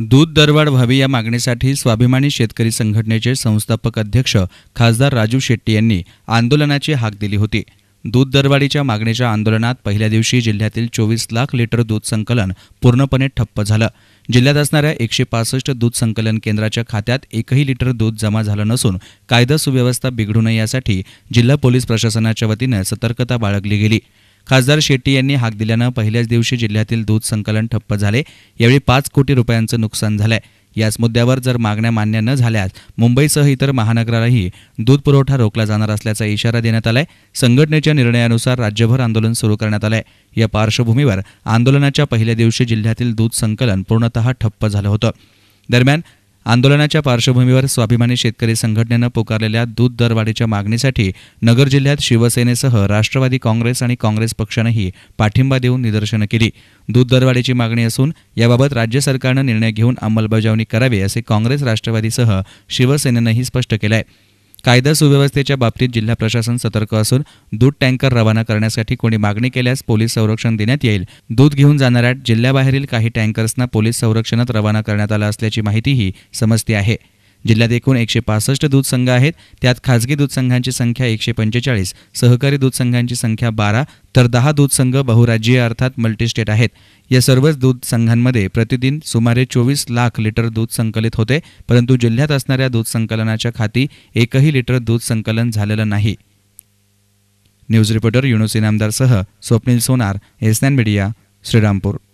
दूध दरवाढ व्हावी या मागणीसाठी स्वाभिमानी शेतकरी संघटनेचे संस्थापक अध्यक्ष खासदार राजू शेट्टी यांनी आंदोलनाची हाक दिली होती दूध दरवाढीच्या मागणीच्या आंदोलनात पहिल्या दिवशी जिल्ह्यातील चोवीस लाख लिटर दूध संकलन पूर्णपणे ठप्प झालं जिल्ह्यात असणाऱ्या एकशे पासष्ट दूध संकलन केंद्राच्या खात्यात एकही लिटर दूध जमा झालं नसून कायदा सुव्यवस्था बिघडू नये यासाठी जिल्हा पोलीस प्रशासनाच्या वतीनं सतर्कता बाळगली गेली खासदार शेट्टी यांनी हाक दिल्यानं पहिल्याच दिवशी जिल्ह्यातील दूध संकलन ठप्प झाले यावेळी पाच कोटी रुपयांचं नुकसान झालंय याच मुद्द्यावर जर मागण्या मान्य न झाल्यास मुंबईसह इतर महानगरालाही दूध पुरवठा रोखला जाणार असल्याचा इशारा देण्यात आलाय संघटनेच्या निर्णयानुसार राज्यभर आंदोलन सुरू करण्यात आलंय या पार्श्वभूमीवर आंदोलनाच्या पहिल्या दिवशी जिल्ह्यातील दूध संकलन पूर्णतः ठप्प झालं होतं दरम्यान आंदोलनाच्या पार्श्वभूमीवर स्वाभिमानी शेतकरी संघटनेनं पुकारलेल्या दूध दरवाढीच्या मागणीसाठी नगर जिल्ह्यात शिवसेनेसह राष्ट्रवादी काँग्रेस आणि काँग्रेस पक्षानंही पाठिंबा देऊन निदर्शनं केली दूध दरवाढीची मागणी असून याबाबत राज्य सरकारनं निर्णय घेऊन अंमलबजावणी करावी असे काँग्रेस राष्ट्रवादीसह शिवसेनेनंही स्पष्ट केलं आहे कायदा सुव्यवस्थेच्या बाबतीत जिल्हा प्रशासन सतर्क असून दूध टँकर रवाना करण्यासाठी कोणी मागणी केल्यास पोलीस संरक्षण देण्यात येईल दूध घेऊन जाणाऱ्या जिल्ह्याबाहेरील काही टँकर्सना पोलीस संरक्षणात रवाना करण्यात आला असल्याची माहितीही समजते आहे जिल्ह्यात एकूण एकशे पासष्ट दूध संघ आहेत त्यात खाजगी दूध संघांची संख्या एकशे पंचेचाळीस सहकारी दूध संघांची संख्या बारा तर दहा दूध संघ बहुराज्यीय अर्थात मल्टीस्टेट आहेत या सर्वच दूध संघांमध्ये प्रतिदिन सुमारे चोवीस लाख लिटर दूध संकलित होते परंतु जिल्ह्यात असणाऱ्या दूध संकलनाच्या खाती एकही लिटर दूध संकलन झालेलं नाही न्यूज रिपोर्टर युनुस इनामदारसह स्वप्नील सोनार एसनॅन मीडिया श्रीरामपूर